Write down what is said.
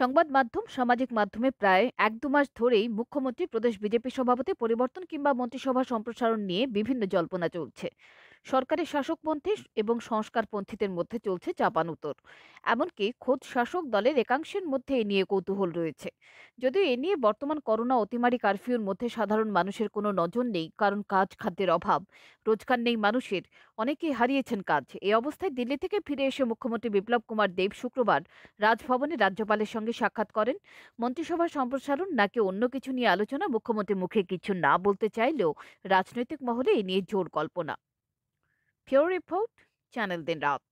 সংবাদ মাধ্যম সামাজিক মাধ্যমে প্রায় এক দু মাস ধরেই মুখ্যমন্ত্রী প্রদেশ বিজেপি সভাপতি পরিবর্তন কিংবা মন্ত্রিসভা সম্প্রসারণ নিয়ে বিভিন্ন জল্পনা চলছে সরকারের শাসকপন্থী এবং সংস্কারপন্থীদের মধ্যে চলছে চাপান উত্তর এমনকি খোদ শাসক দলের একাংশের মধ্যে এ নিয়ে কৌতূহল রয়েছে যদিও এ নিয়ে বর্তমান করোনা অতিমারী কারফিউর মধ্যে সাধারণ মানুষের কোনো নজর নেই কারণ কাজ খাদ্যের অভাব রোজগার নেই মানুষের অনেকেই হারিয়েছেন কাজ এই অবস্থায় দিল্লি থেকে ফিরে এসে মুখ্যমন্ত্রী বিপ্লব কুমার দেব শুক্রবার রাজভবনে রাজ্যপালের সঙ্গে সাক্ষাৎ করেন মন্ত্রিসভা সম্প্রসারণ নাকি অন্য কিছু নিয়ে আলোচনা মুখ্যমন্ত্রী মুখে কিছু না বলতে চাইলেও রাজনৈতিক মহলে এ নিয়ে জোর কল্পনা Pure Report, Channel Din Raat.